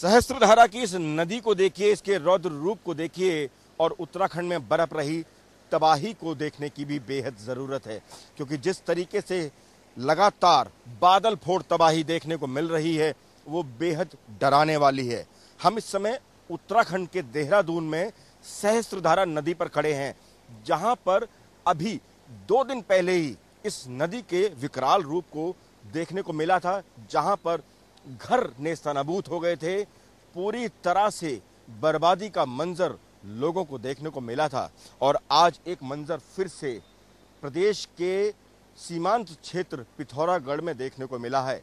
सहस्त्रधारा की इस नदी को देखिए इसके रौद्र रूप को देखिए और उत्तराखंड में बर्फ रही तबाही को देखने की भी बेहद ज़रूरत है क्योंकि जिस तरीके से लगातार बादल फोड़ तबाही देखने को मिल रही है वो बेहद डराने वाली है हम इस समय उत्तराखंड के देहरादून में सहस्त्रधारा नदी पर खड़े हैं जहां पर अभी दो दिन पहले ही इस नदी के विकराल रूप को देखने को मिला था जहां पर घर नेस्तनाबूत हो गए थे पूरी तरह से बर्बादी का मंजर लोगों को देखने को मिला था और आज एक मंजर फिर से प्रदेश के सीमांत क्षेत्र पिथौरागढ़ में देखने को मिला है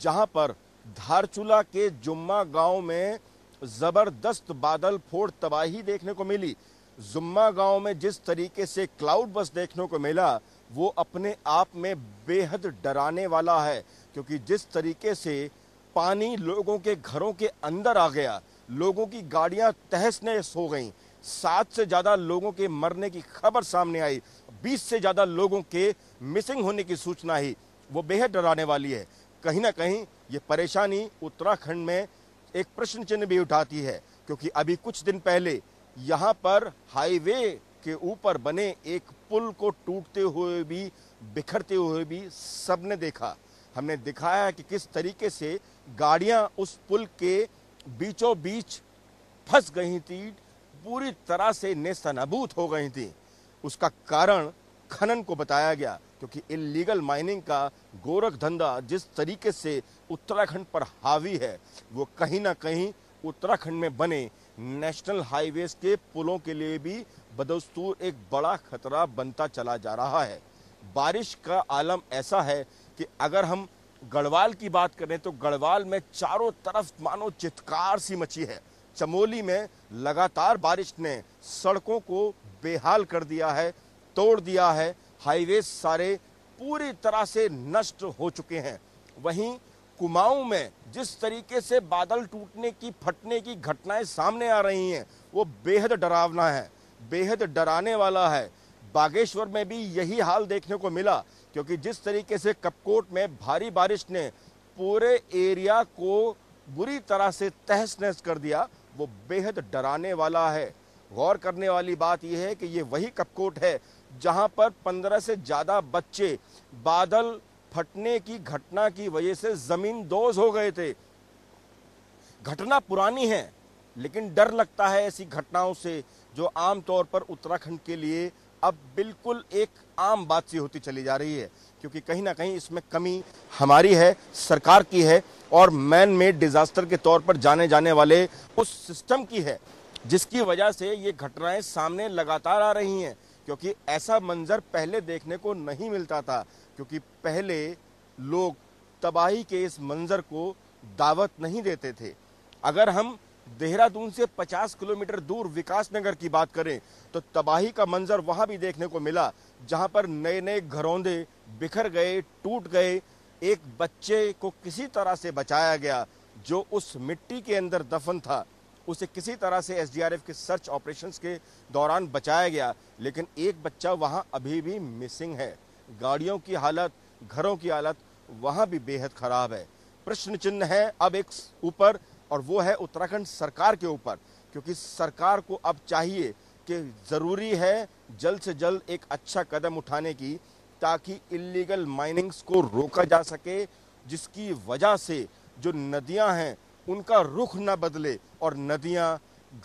जहां पर धारचूला के जुम्मा गांव में जबरदस्त बादल फोड़ तबाही देखने को मिली जुम्मा गांव में जिस तरीके से क्लाउड बस देखने को मिला वो अपने आप में बेहद डराने वाला है क्योंकि जिस तरीके से पानी लोगों के घरों के अंदर आ गया लोगों की गाड़ियां तहस नहस हो गईं सात से ज़्यादा लोगों के मरने की खबर सामने आई बीस से ज़्यादा लोगों के मिसिंग होने की सूचना ही वो बेहद डराने वाली है कहीं ना कहीं ये परेशानी उत्तराखंड में एक प्रश्न चिन्ह भी उठाती है क्योंकि अभी कुछ दिन पहले यहाँ पर हाईवे के ऊपर बने एक पुल को टूटते हुए भी बिखरते हुए भी सबने देखा हमने दिखाया कि किस तरीके से गाड़ियां उस पुल के बीचों बीच फंस गई थी पूरी तरह से नेस्तनाबूत हो गई थी उसका कारण खनन को बताया गया क्योंकि इलीगल माइनिंग का गोरख धंधा जिस तरीके से उत्तराखंड पर हावी है वो कहीं ना कहीं उत्तराखंड में बने नेशनल हाईवेज के पुलों के लिए भी बदस्तूर एक बड़ा खतरा बनता चला जा रहा है बारिश का आलम ऐसा है कि अगर हम गढ़वाल की बात करें तो गढ़वाल में चारों तरफ मानो चित्कार सी मची है चमोली में लगातार बारिश ने सड़कों को बेहाल कर दिया है तोड़ दिया है हाईवे सारे पूरी तरह से नष्ट हो चुके हैं वहीं कुमाऊं में जिस तरीके से बादल टूटने की फटने की घटनाएं सामने आ रही हैं वो बेहद डरावना है बेहद डराने वाला है बागेश्वर में भी यही हाल देखने को मिला क्योंकि जिस तरीके से कपकोट में भारी बारिश ने पूरे एरिया को बुरी तरह से तहस नहस कर दिया वो बेहद डराने वाला है गौर करने वाली बात यह है कि ये वही कपकोट है जहां पर पंद्रह से ज़्यादा बच्चे बादल फटने की घटना की वजह से ज़मीन दोज हो गए थे घटना पुरानी है लेकिन डर लगता है ऐसी घटनाओं से जो आमतौर पर उत्तराखंड के लिए अब बिल्कुल एक आम बात सी होती चली जा रही है क्योंकि कहीं ना कहीं इसमें कमी हमारी है सरकार की है और मैन मेड डिजास्टर के तौर पर जाने जाने वाले उस सिस्टम की है जिसकी वजह से ये घटनाएं सामने लगातार आ रही हैं क्योंकि ऐसा मंजर पहले देखने को नहीं मिलता था क्योंकि पहले लोग तबाही के इस मंजर को दावत नहीं देते थे अगर हम देहरादून से 50 किलोमीटर दूर विकासनगर की बात करें तो तबाही का मंजर वहां भी देखने को मिला जहां पर नए नए घरौंदे बिखर गए टूट गए एक बच्चे को किसी तरह से बचाया गया जो उस मिट्टी के अंदर दफन था उसे किसी तरह से एसडीआरएफ के सर्च ऑपरेशंस के दौरान बचाया गया लेकिन एक बच्चा वहां अभी भी मिसिंग है गाड़ियों की हालत घरों की हालत वहां भी बेहद खराब है प्रश्न चिन्ह है अब एक ऊपर और वो है उत्तराखंड सरकार के ऊपर क्योंकि सरकार को अब चाहिए कि ज़रूरी है जल्द से जल्द एक अच्छा कदम उठाने की ताकि इलीगल माइनिंग्स को रोका जा सके जिसकी वजह से जो नदियां हैं उनका रुख ना बदले और नदियां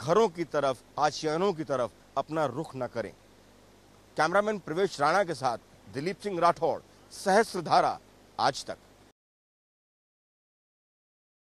घरों की तरफ आशियानों की तरफ अपना रुख ना करें कैमरामैन प्रवेश राणा के साथ दिलीप सिंह राठौड़ सहस्त्रधारा आज तक